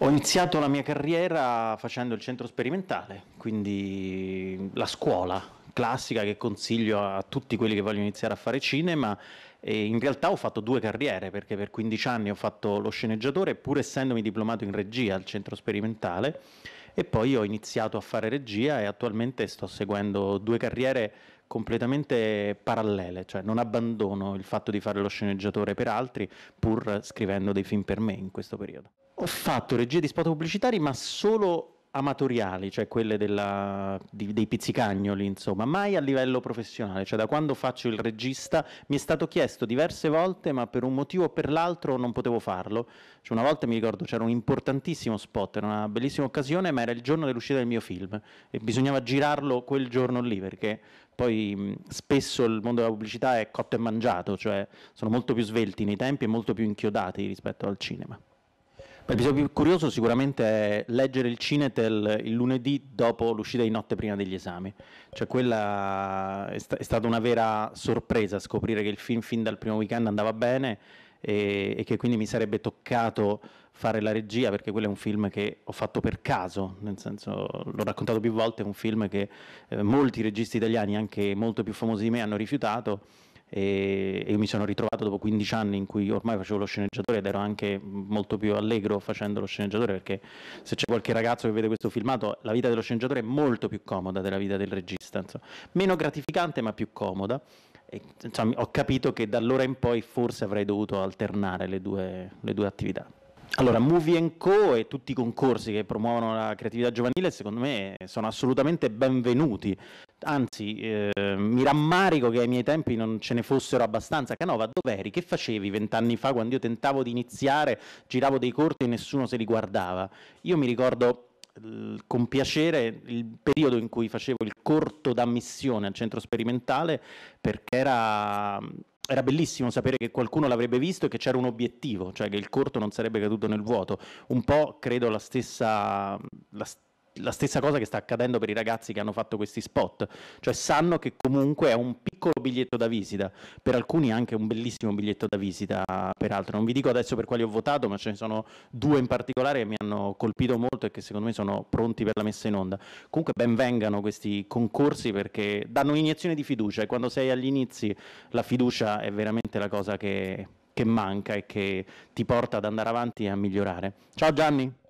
Ho iniziato la mia carriera facendo il centro sperimentale, quindi la scuola classica che consiglio a tutti quelli che vogliono iniziare a fare cinema e in realtà ho fatto due carriere perché per 15 anni ho fatto lo sceneggiatore pur essendomi diplomato in regia al centro sperimentale e poi ho iniziato a fare regia e attualmente sto seguendo due carriere completamente parallele, cioè non abbandono il fatto di fare lo sceneggiatore per altri pur scrivendo dei film per me in questo periodo. Ho fatto regie di spot pubblicitari, ma solo amatoriali, cioè quelle della, di, dei pizzicagnoli, insomma, mai a livello professionale. Cioè, da quando faccio il regista mi è stato chiesto diverse volte, ma per un motivo o per l'altro non potevo farlo. Cioè, una volta mi ricordo c'era un importantissimo spot, era una bellissima occasione, ma era il giorno dell'uscita del mio film e bisognava girarlo quel giorno lì perché poi spesso il mondo della pubblicità è cotto e mangiato, cioè sono molto più svelti nei tempi e molto più inchiodati rispetto al cinema. L'episodio più curioso sicuramente è leggere il Cinetel il lunedì dopo l'uscita di notte prima degli esami. Cioè quella è, sta- è stata una vera sorpresa scoprire che il film fin dal primo weekend andava bene e, e che quindi mi sarebbe toccato fare la regia perché quello è un film che ho fatto per caso, nel senso l'ho raccontato più volte, è un film che eh, molti registi italiani, anche molto più famosi di me, hanno rifiutato e, io mi sono ritrovato dopo 15 anni in cui ormai facevo lo sceneggiatore ed ero anche molto più allegro facendo lo sceneggiatore perché se c'è qualche ragazzo che vede questo filmato la vita dello sceneggiatore è molto più comoda della vita del regista, insomma. meno gratificante ma più comoda. E, insomma, ho capito che da allora in poi forse avrei dovuto alternare le due, le due attività. Allora, Movie Co e tutti i concorsi che promuovono la creatività giovanile, secondo me, sono assolutamente benvenuti anzi eh, mi rammarico che ai miei tempi non ce ne fossero abbastanza. Canova, dove eri? Che facevi vent'anni fa quando io tentavo di iniziare, giravo dei corti e nessuno se li guardava? Io mi ricordo con piacere il periodo in cui facevo il corto d'ammissione al centro sperimentale perché era, era bellissimo sapere che qualcuno l'avrebbe visto e che c'era un obiettivo, cioè che il corto non sarebbe caduto nel vuoto. Un po' credo la stessa, la stessa la stessa cosa che sta accadendo per i ragazzi che hanno fatto questi spot, cioè sanno che comunque è un piccolo biglietto da visita, per alcuni anche un bellissimo biglietto da visita, peraltro non vi dico adesso per quali ho votato, ma ce ne sono due in particolare che mi hanno colpito molto e che secondo me sono pronti per la messa in onda. Comunque ben vengano questi concorsi perché danno un'iniezione di fiducia e quando sei agli inizi la fiducia è veramente la cosa che, che manca e che ti porta ad andare avanti e a migliorare. Ciao Gianni!